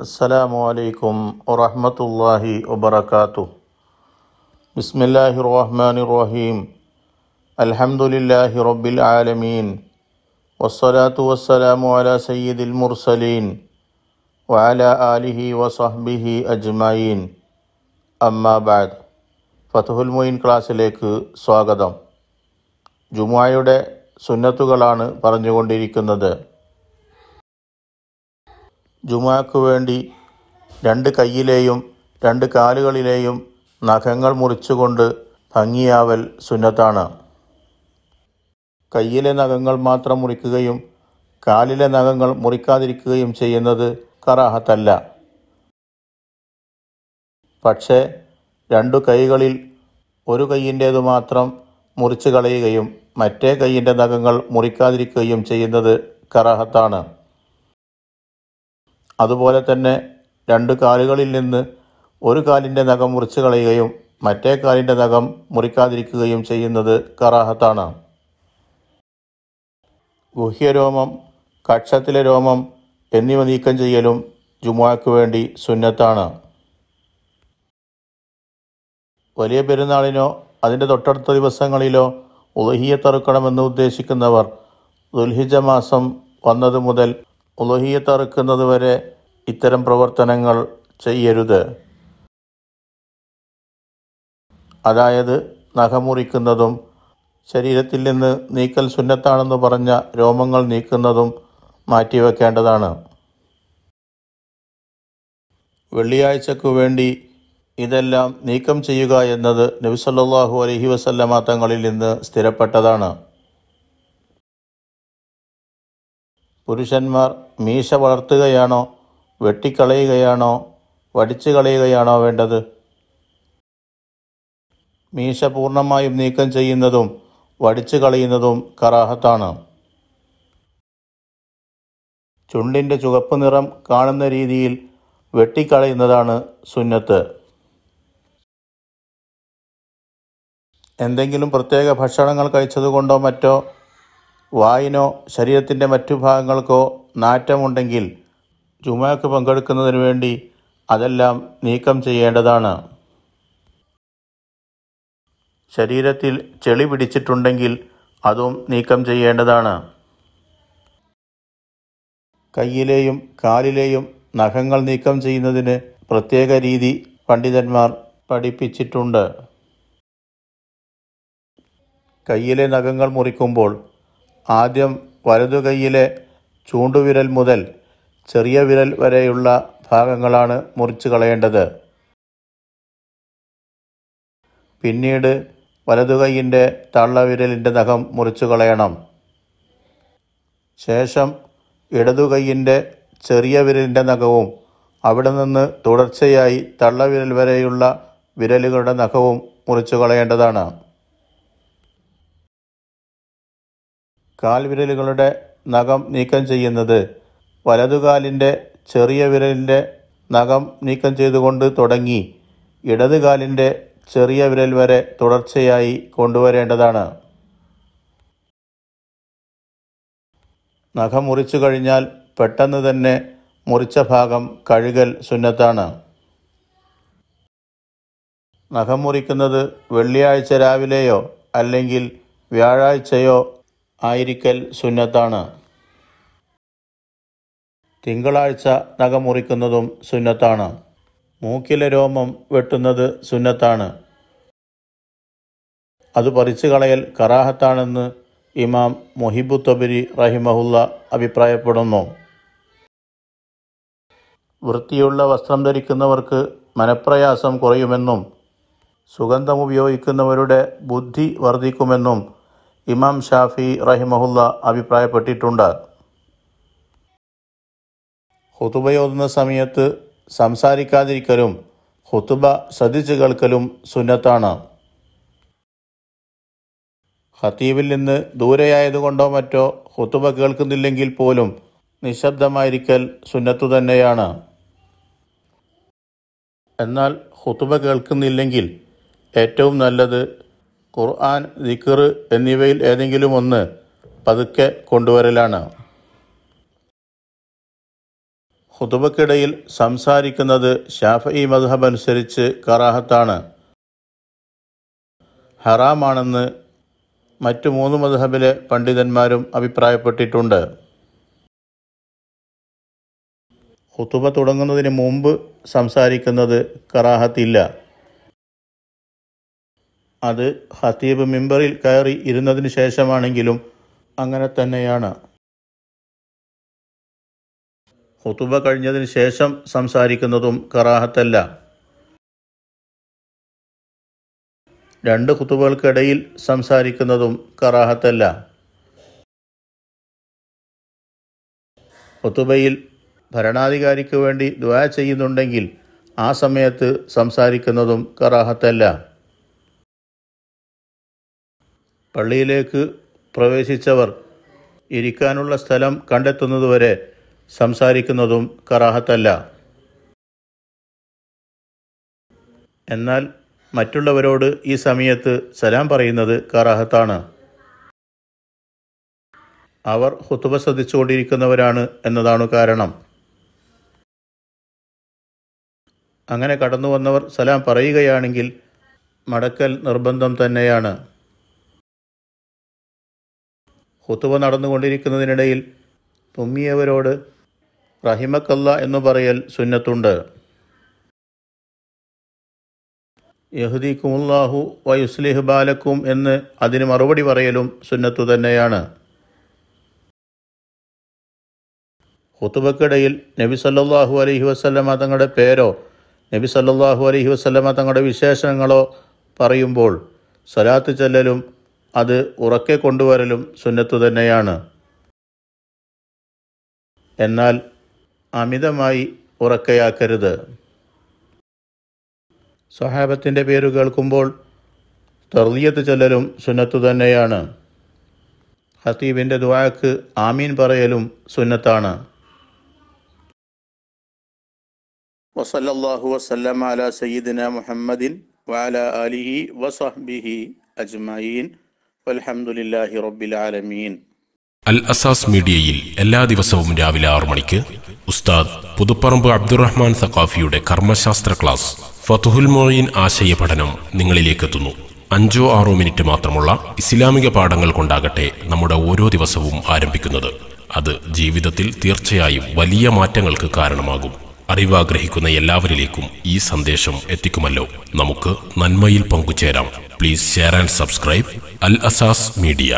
السلام عليكم ورحمة الله وبركاته بسم الله الرحمن الرحيم الحمد لله رب العالمين والصلاة والسلام على سيد المرسلين وعلى آله وصحبه أجمعين أما بعد فتح كلاس لك ഫതഹുൽ മൊയിൻ سنتو غلان پرنجو സുന്നത്തുകളാണ് പറഞ്ഞുകൊണ്ടിരിക്കുന്നത് ജുമാക്ക് വേണ്ടി രണ്ട് കൈയിലെയും രണ്ട് കാലുകളിലെയും നഖങ്ങൾ മുറിച്ചുകൊണ്ട് ഭംഗിയാവൽ സുന്നത്താണ് കയ്യിലെ നഖങ്ങൾ മാത്രം മുറിക്കുകയും കാലിലെ നഖങ്ങൾ മുറിക്കാതിരിക്കുകയും ചെയ്യുന്നത് കറാഹത്തല്ല പക്ഷേ രണ്ടു കൈകളിൽ ഒരു കൈയിൻ്റേതു മാത്രം മുറിച്ച് കളയുകയും മറ്റേ കൈയിൻ്റെ നഖങ്ങൾ മുറിക്കാതിരിക്കുകയും ചെയ്യുന്നത് കറാഹത്താണ് അതുപോലെ തന്നെ രണ്ട് കാലുകളിൽ നിന്ന് ഒരു കാലിൻ്റെ നഖം മുറിച്ചു കളയുകയും മറ്റേ കാലിൻ്റെ നഖം മുറിക്കാതിരിക്കുകയും ചെയ്യുന്നത് കറാഹത്താണ് ഗുഹ്യരോമം കക്ഷത്തിലെ രോമം എന്നിവ നീക്കം ചെയ്യലും ജുമാക്ക് വേണ്ടി സുന്നത്താണ് വലിയ പെരുന്നാളിനോ അതിൻ്റെ തൊട്ടടുത്ത ദിവസങ്ങളിലോ ഉദഹിയെ തറുക്കണമെന്ന് ഉദ്ദേശിക്കുന്നവർ ദുൽഹിജ മാസം വന്നതു മുതൽ ഉലഹിയത്ത് അറുക്കുന്നത് വരെ ഇത്തരം പ്രവർത്തനങ്ങൾ ചെയ്യരുത് അതായത് നഖമുറിക്കുന്നതും ശരീരത്തിൽ നിന്ന് നീക്കൽ സുന്നത്താണെന്ന് പറഞ്ഞ രോമങ്ങൾ നീക്കുന്നതും മാറ്റിവെക്കേണ്ടതാണ് വെള്ളിയാഴ്ചക്കു വേണ്ടി ഇതെല്ലാം നീക്കം ചെയ്യുക എന്നത് നബിസല്ലാഹു അലഹി വസല്ലമ തങ്ങളിൽ നിന്ന് സ്ഥിരപ്പെട്ടതാണ് പുരുഷന്മാർ മീശ വളർത്തുകയാണോ വെട്ടിക്കളയുകയാണോ വടിച്ചു കളയുകയാണോ വേണ്ടത് മീശ പൂർണ്ണമായും നീക്കം ചെയ്യുന്നതും വടിച്ചു കളയുന്നതും കറാഹത്താണ് ചുണ്ടിൻ്റെ ചുവപ്പ് നിറം കാണുന്ന രീതിയിൽ വെട്ടിക്കളയുന്നതാണ് സുന്നത്ത് എന്തെങ്കിലും പ്രത്യേക ഭക്ഷണങ്ങൾ കഴിച്ചതുകൊണ്ടോ മറ്റോ വായിനോ ശരീരത്തിൻ്റെ മറ്റു ഭാഗങ്ങൾക്കോ നാറ്റമുണ്ടെങ്കിൽ ജുമാക്ക് പങ്കെടുക്കുന്നതിന് വേണ്ടി അതെല്ലാം നീക്കം ചെയ്യേണ്ടതാണ് ശരീരത്തിൽ ചെളി പിടിച്ചിട്ടുണ്ടെങ്കിൽ അതും നീക്കം ചെയ്യേണ്ടതാണ് കയ്യിലെയും കാലിലെയും നഖങ്ങൾ നീക്കം ചെയ്യുന്നതിന് പ്രത്യേക രീതി പണ്ഡിതന്മാർ പഠിപ്പിച്ചിട്ടുണ്ട് കയ്യിലെ നഖങ്ങൾ മുറിക്കുമ്പോൾ ആദ്യം വലതു കൈയിലെ ചൂണ്ടുവിരൽ മുതൽ ചെറിയ വിരൽ വരെയുള്ള ഭാഗങ്ങളാണ് മുറിച്ചു കളയേണ്ടത് പിന്നീട് കൈയിൻ്റെ തള്ളവിരലിൻ്റെ നഖം മുറിച്ചു കളയണം ശേഷം കൈയിൻ്റെ ചെറിയ വിരലിൻ്റെ നഖവും അവിടെ നിന്ന് തുടർച്ചയായി തള്ളവിരൽ വരെയുള്ള വിരലുകളുടെ നഖവും മുറിച്ചു കളയേണ്ടതാണ് കാൽവിരലുകളുടെ നഖം നീക്കം ചെയ്യുന്നത് വലതുകാലിൻ്റെ ചെറിയ വിരലിൻ്റെ നഖം നീക്കം ചെയ്തുകൊണ്ട് തുടങ്ങി ഇടതുകാലിൻ്റെ ചെറിയ വിരൽ വരെ തുടർച്ചയായി കൊണ്ടുവരേണ്ടതാണ് നഖം മുറിച്ചു കഴിഞ്ഞാൽ പെട്ടെന്ന് തന്നെ മുറിച്ച ഭാഗം കഴുകൽ സുന്നത്താണ് നഖം മുറിക്കുന്നത് വെള്ളിയാഴ്ച രാവിലെയോ അല്ലെങ്കിൽ വ്യാഴാഴ്ചയോ ആയിരിക്കൽ സുന്നത്താണ് തിങ്കളാഴ്ച നഖമുറിക്കുന്നതും സുന്നത്താണ് മൂക്കിലെ രോമം വെട്ടുന്നത് സുന്നത്താണ് അത് പറിച്ചു കളയൽ കറാഹത്താണെന്ന് ഇമാം മൊഹിബു തബരി റഹിമഹുല്ല അഭിപ്രായപ്പെടുന്നു വൃത്തിയുള്ള വസ്ത്രം ധരിക്കുന്നവർക്ക് മനപ്രയാസം കുറയുമെന്നും സുഗന്ധം ഉപയോഗിക്കുന്നവരുടെ ബുദ്ധി വർദ്ധിക്കുമെന്നും ഇമാം ഷാഫി റഹിമഹുല്ല അഭിപ്രായപ്പെട്ടിട്ടുണ്ട് ഹുതുബയോതുന്ന സമയത്ത് സംസാരിക്കാതിരിക്കലും ഹുതുബ ശ്രദ്ധിച്ചു കേൾക്കലും സുന്നത്താണ് ഹത്തീബിൽ നിന്ന് ദൂരെയായതുകൊണ്ടോ മറ്റോ ഹുതുബ കേൾക്കുന്നില്ലെങ്കിൽ പോലും നിശബ്ദമായിരിക്കൽ സുന്നത്തു തന്നെയാണ് എന്നാൽ ഹുതുബ കേൾക്കുന്നില്ലെങ്കിൽ ഏറ്റവും നല്ലത് ഖുർആൻ ദിക്കർ എന്നിവയിൽ ഏതെങ്കിലും ഒന്ന് പതുക്കെ കൊണ്ടുവരലാണ് ഹുതുബക്കിടയിൽ സംസാരിക്കുന്നത് ഷാഫി മദ്ഹബ് അനുസരിച്ച് കറാഹത്താണ് ഹറാമാണെന്ന് മറ്റു മൂന്ന് മദ്ഹബിലെ പണ്ഡിതന്മാരും അഭിപ്രായപ്പെട്ടിട്ടുണ്ട് ഹുതുബ തുടങ്ങുന്നതിന് മുമ്പ് സംസാരിക്കുന്നത് കറാഹത്തില്ല അത് ഹത്തീബ് മിമ്പറിൽ കയറി ഇരുന്നതിന് ശേഷമാണെങ്കിലും അങ്ങനെ തന്നെയാണ് ഹുതുബ കഴിഞ്ഞതിന് ശേഷം സംസാരിക്കുന്നതും കറാഹത്തല്ല രണ്ട് ഹുതുബകൾക്കിടയിൽ സംസാരിക്കുന്നതും കറാഹത്തല്ല ഹുതുബയിൽ ഭരണാധികാരിക്ക് വേണ്ടി ദ്വാ ചെയ്യുന്നുണ്ടെങ്കിൽ ആ സമയത്ത് സംസാരിക്കുന്നതും കറാഹത്തല്ല പള്ളിയിലേക്ക് പ്രവേശിച്ചവർ ഇരിക്കാനുള്ള സ്ഥലം കണ്ടെത്തുന്നതുവരെ സംസാരിക്കുന്നതും കറാഹത്തല്ല എന്നാൽ മറ്റുള്ളവരോട് ഈ സമയത്ത് സലാം പറയുന്നത് കറാഹത്താണ് അവർ ഹുത്തുബ ശ്രദ്ധിച്ചുകൊണ്ടിരിക്കുന്നവരാണ് എന്നതാണ് കാരണം അങ്ങനെ കടന്നു വന്നവർ സലാം പറയുകയാണെങ്കിൽ മടക്കൽ നിർബന്ധം തന്നെയാണ് ഹുത്തുവ നടന്നുകൊണ്ടിരിക്കുന്നതിനിടയിൽ തുമ്മിയവരോട് റഹിമക്കല്ല എന്ന് പറയൽ സുന്നത്തുണ്ട് യഹുദിക്കുമുല്ലാഹു വയുസ്ലിഹ് ബാലക്കും എന്ന് അതിന് മറുപടി പറയലും സുന്നത്തു തന്നെയാണ് ഹുത്തുബക്കിടയിൽ നബി സല്ലാഹു അലഹി വസ്ലമ തങ്ങളുടെ പേരോ നബി സല്ലാഹു അലഹി വസ്ലമ തങ്ങളുടെ വിശേഷണങ്ങളോ പറയുമ്പോൾ സലാത്ത് ചെല്ലലും അത് ഉറക്കെ കൊണ്ടുവരലും സുന്നത്തു തന്നെയാണ് എന്നാൽ അമിതമായി ഉറക്കയാക്കരുത് സഹാബത്തിൻ്റെ പേര് കേൾക്കുമ്പോൾ തെർലിയത്ത് ചെല്ലലും സുന്നത്തു തന്നെയാണ് ഹത്തീബിൻ്റെ ദ്വാക്ക് ആമീൻ പറയലും സുന്നത്താണ് വസല്ലാഹു വസ്ലം അല സയ്യിദിന മുഹമ്മദിൻ വാല അലിഹി വസഹ്ബിഹി അജ്മയീൻ അസാസ് മീഡിയയിൽ എല്ലാ ദിവസവും രാവിലെ ആറു മണിക്ക് ഉസ്താദ് പുതുപ്പറമ്പ് അബ്ദുറഹ്മാൻ സഖാഫിയുടെ കർമ്മശാസ്ത്ര ക്ലാസ് ഫതുഹുൽ മൊയിൻ ആശയ പഠനം നിങ്ങളിലേക്കെത്തുന്നു അഞ്ചോ ആറോ മിനിറ്റ് മാത്രമുള്ള ഇസ്ലാമിക പാഠങ്ങൾ കൊണ്ടാകട്ടെ നമ്മുടെ ഓരോ ദിവസവും ആരംഭിക്കുന്നത് അത് ജീവിതത്തിൽ തീർച്ചയായും വലിയ മാറ്റങ്ങൾക്ക് കാരണമാകും അറിവാഗ്രഹിക്കുന്ന എല്ലാവരിലേക്കും ഈ സന്ദേശം എത്തിക്കുമല്ലോ നമുക്ക് നന്മയിൽ പങ്കുചേരാം please share and subscribe Al Asas media